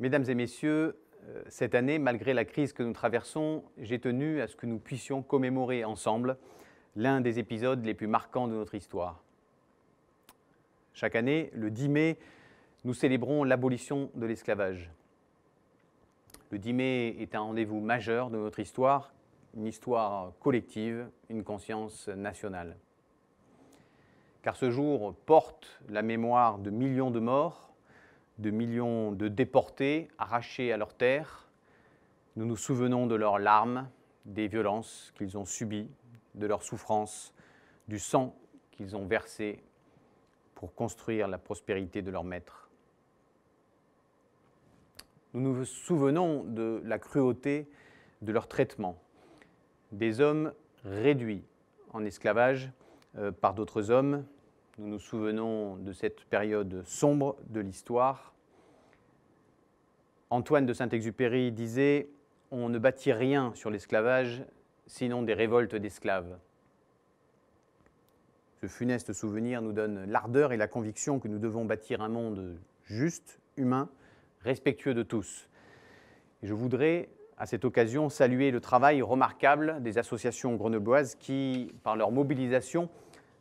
Mesdames et messieurs, euh, cette année, malgré la crise que nous traversons, j'ai tenu à ce que nous puissions commémorer ensemble l'un des épisodes les plus marquants de notre histoire. Chaque année, le 10 mai, nous célébrons l'abolition de l'esclavage. Le 10 mai est un rendez-vous majeur de notre histoire, une histoire collective, une conscience nationale. Car ce jour porte la mémoire de millions de morts, de millions de déportés arrachés à leurs terres. Nous nous souvenons de leurs larmes, des violences qu'ils ont subies, de leurs souffrances, du sang qu'ils ont versé pour construire la prospérité de leur maître. Nous nous souvenons de la cruauté de leur traitement, des hommes réduits en esclavage euh, par d'autres hommes. Nous nous souvenons de cette période sombre de l'histoire Antoine de Saint-Exupéry disait On ne bâtit rien sur l'esclavage, sinon des révoltes d'esclaves. Ce funeste souvenir nous donne l'ardeur et la conviction que nous devons bâtir un monde juste, humain, respectueux de tous. je voudrais, à cette occasion, saluer le travail remarquable des associations grenobloises qui, par leur mobilisation,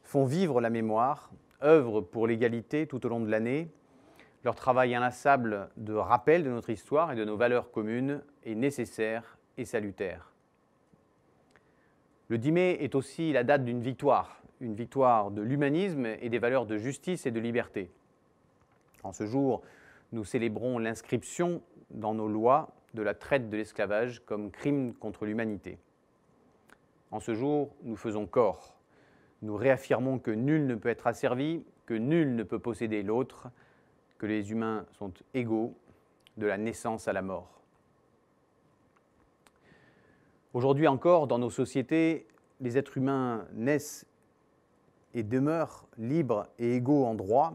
font vivre la mémoire, œuvrent pour l'égalité tout au long de l'année leur travail inlassable de rappel de notre histoire et de nos valeurs communes est nécessaire et salutaire. Le 10 mai est aussi la date d'une victoire, une victoire de l'humanisme et des valeurs de justice et de liberté. En ce jour, nous célébrons l'inscription dans nos lois de la traite de l'esclavage comme crime contre l'humanité. En ce jour, nous faisons corps. Nous réaffirmons que nul ne peut être asservi, que nul ne peut posséder l'autre, que les humains sont égaux de la naissance à la mort. Aujourd'hui encore, dans nos sociétés, les êtres humains naissent et demeurent libres et égaux en droit,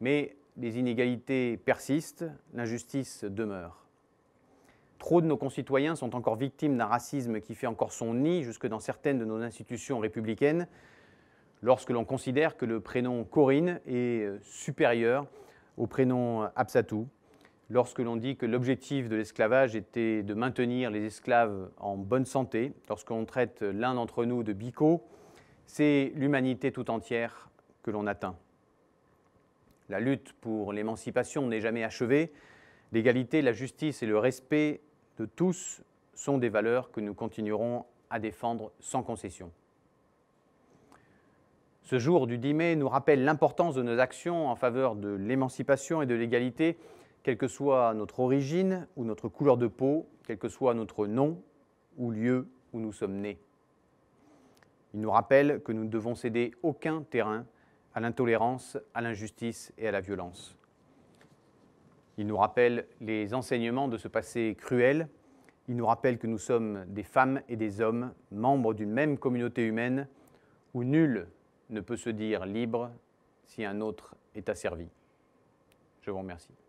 mais les inégalités persistent, l'injustice demeure. Trop de nos concitoyens sont encore victimes d'un racisme qui fait encore son nid jusque dans certaines de nos institutions républicaines, lorsque l'on considère que le prénom Corinne est euh, supérieur au prénom Absatou, lorsque l'on dit que l'objectif de l'esclavage était de maintenir les esclaves en bonne santé, lorsqu'on traite l'un d'entre nous de bico, c'est l'humanité tout entière que l'on atteint. La lutte pour l'émancipation n'est jamais achevée. L'égalité, la justice et le respect de tous sont des valeurs que nous continuerons à défendre sans concession. Ce jour du 10 mai nous rappelle l'importance de nos actions en faveur de l'émancipation et de l'égalité, quelle que soit notre origine ou notre couleur de peau, quel que soit notre nom ou lieu où nous sommes nés. Il nous rappelle que nous ne devons céder aucun terrain à l'intolérance, à l'injustice et à la violence. Il nous rappelle les enseignements de ce passé cruel. Il nous rappelle que nous sommes des femmes et des hommes, membres d'une même communauté humaine, où nul ne peut se dire libre si un autre est asservi. Je vous remercie.